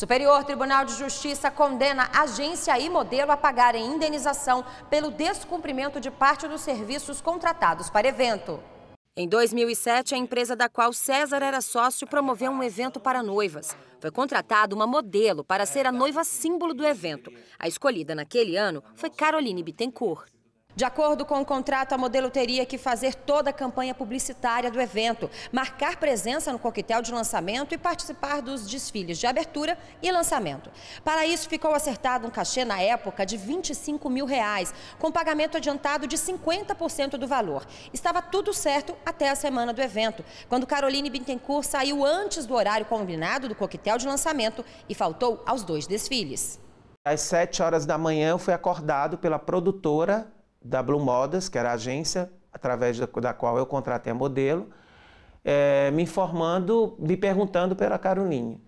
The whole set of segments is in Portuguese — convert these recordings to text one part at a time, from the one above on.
Superior Tribunal de Justiça condena agência e modelo a pagarem indenização pelo descumprimento de parte dos serviços contratados para evento. Em 2007, a empresa da qual César era sócio promoveu um evento para noivas. Foi contratada uma modelo para ser a noiva símbolo do evento. A escolhida naquele ano foi Caroline Bittencourt. De acordo com o contrato, a modelo teria que fazer toda a campanha publicitária do evento, marcar presença no coquetel de lançamento e participar dos desfiles de abertura e lançamento. Para isso, ficou acertado um cachê na época de 25 mil reais, com pagamento adiantado de 50% do valor. Estava tudo certo até a semana do evento, quando Caroline Bittencourt saiu antes do horário combinado do coquetel de lançamento e faltou aos dois desfiles. Às 7 horas da manhã, eu fui acordado pela produtora da Blue que era a agência através da, qual eu contratei a modelo, é, me informando, me perguntando pela Carolina.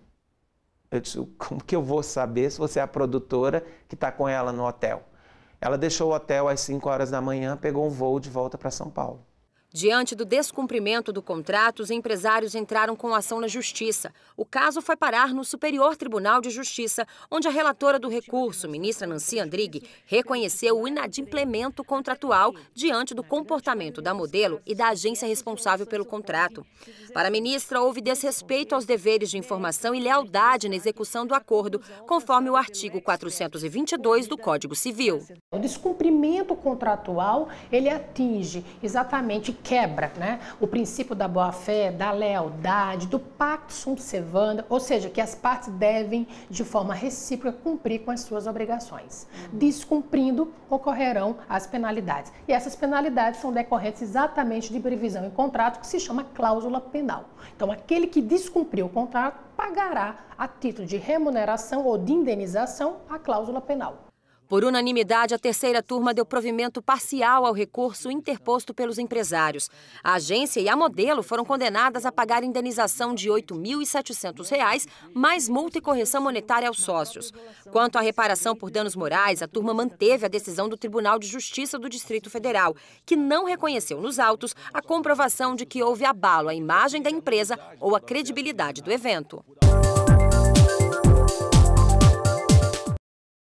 Eu disse, como que eu vou saber se você é a produtora que está com ela no hotel? Ela deixou o hotel às 5 horas da manhã, pegou um voo de volta para São Paulo. Diante do descumprimento do contrato, os empresários entraram com ação na Justiça. O caso foi parar no Superior Tribunal de Justiça, onde a relatora do recurso, ministra Nancy Andrighi, reconheceu o inadimplemento contratual diante do comportamento da modelo e da agência responsável pelo contrato. Para a ministra, houve desrespeito aos deveres de informação e lealdade na execução do acordo, conforme o artigo 422 do Código Civil. O descumprimento contratual, ele atinge exatamente quebra né, o princípio da boa-fé, da lealdade, do pacto sunt servanda, ou seja, que as partes devem, de forma recíproca, cumprir com as suas obrigações. Uhum. Descumprindo, ocorrerão as penalidades. E essas penalidades são decorrentes exatamente de previsão em contrato, que se chama cláusula penal. Então, aquele que descumpriu o contrato pagará, a título de remuneração ou de indenização, a cláusula penal. Por unanimidade, a terceira turma deu provimento parcial ao recurso interposto pelos empresários. A agência e a modelo foram condenadas a pagar indenização de R$ 8.700, mais multa e correção monetária aos sócios. Quanto à reparação por danos morais, a turma manteve a decisão do Tribunal de Justiça do Distrito Federal, que não reconheceu nos autos a comprovação de que houve abalo à imagem da empresa ou à credibilidade do evento.